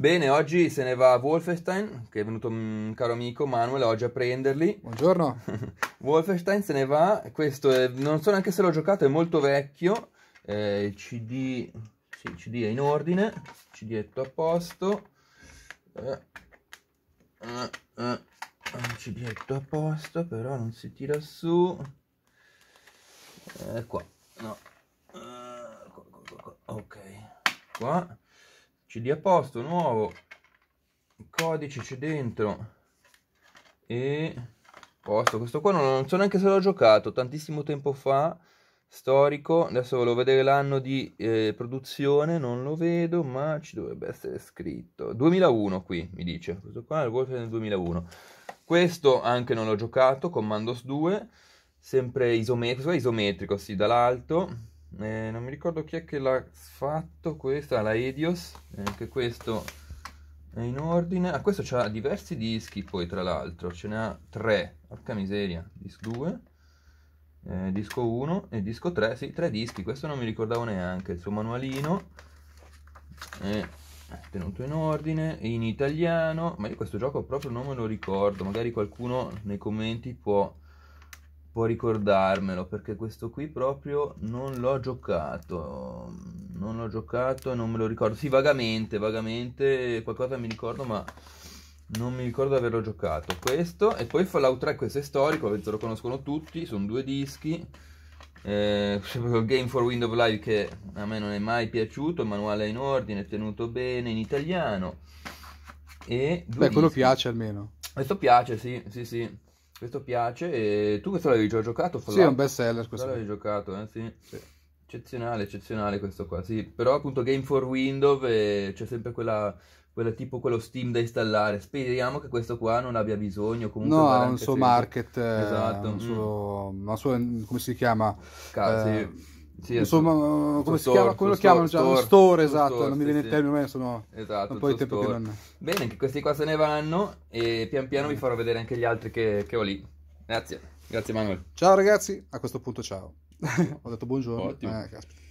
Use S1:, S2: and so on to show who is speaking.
S1: Bene, oggi se ne va Wolfenstein, che è venuto un mm, caro amico Manuel oggi a prenderli. Buongiorno. Wolfenstein se ne va, questo è, non so neanche se l'ho giocato, è molto vecchio, eh, il CD, sì, il CD è in ordine, il CD è tutto a posto. Eh, eh, eh, eh CD è tutto a posto, però non si tira su. Eh, qua, no. Eh, qua, qua, qua. Ok, qua cd a posto nuovo codice c'è dentro e posto questo qua non, so neanche se l'ho giocato tantissimo tempo fa storico adesso volevo vedere l'anno di eh, produzione non lo vedo ma ci dovrebbe essere scritto 2001 qui mi dice questo qua è il Wolf 2001 questo anche non l'ho giocato Commandos 2 sempre isometrico, isometrico sì dall'alto eh, non mi ricordo chi è che l'ha fatto questa, ah, la Edios, anche eh, questo è in ordine. Ah, questo ha diversi dischi poi tra l'altro, ce ne ha tre, porca miseria, disco 2, eh, disco 1 e disco 3, sì, tre dischi, questo non mi ricordavo neanche, il suo manualino è tenuto in ordine, in italiano, ma io questo gioco proprio non me lo ricordo, magari qualcuno nei commenti può può ricordarmelo perché questo qui proprio non l'ho giocato non l'ho giocato non me lo ricordo sì vagamente vagamente qualcosa mi ricordo ma non mi ricordo di averlo giocato questo e poi Fallout 3 questo è storico penso lo conoscono tutti sono due dischi eh, Game for Wind of Life che a me non è mai piaciuto il manuale è in ordine è tenuto bene in italiano e beh dischi. quello piace almeno questo piace sì sì sì questo piace. E tu questo l'avevi già giocato? Fallout? Sì, è un best seller questo. L'avevi giocato, eh? Sì. sì. Eccezionale, eccezionale questo qua, sì. Però appunto Game for Windows eh, c'è sempre quella, quella, tipo quello Steam da installare. Speriamo che questo qua non abbia bisogno. Comunque no, ha un suo sempre. market. Esatto. Eh, un mm. suo, una sua, come si chiama? Cazzo, eh, sì sì, insomma, come store, si chiama? Come lo chiamano? Store, store, store esatto, store, non mi viene sì, il termine, sì. sono esatto, un po' di tempo che non... Bene, anche questi qua se ne vanno e pian piano vi farò vedere anche gli altri che, che ho lì. Grazie, grazie Manuel. Ciao ragazzi, a questo punto ciao. ho detto buongiorno. Ottimo. Eh,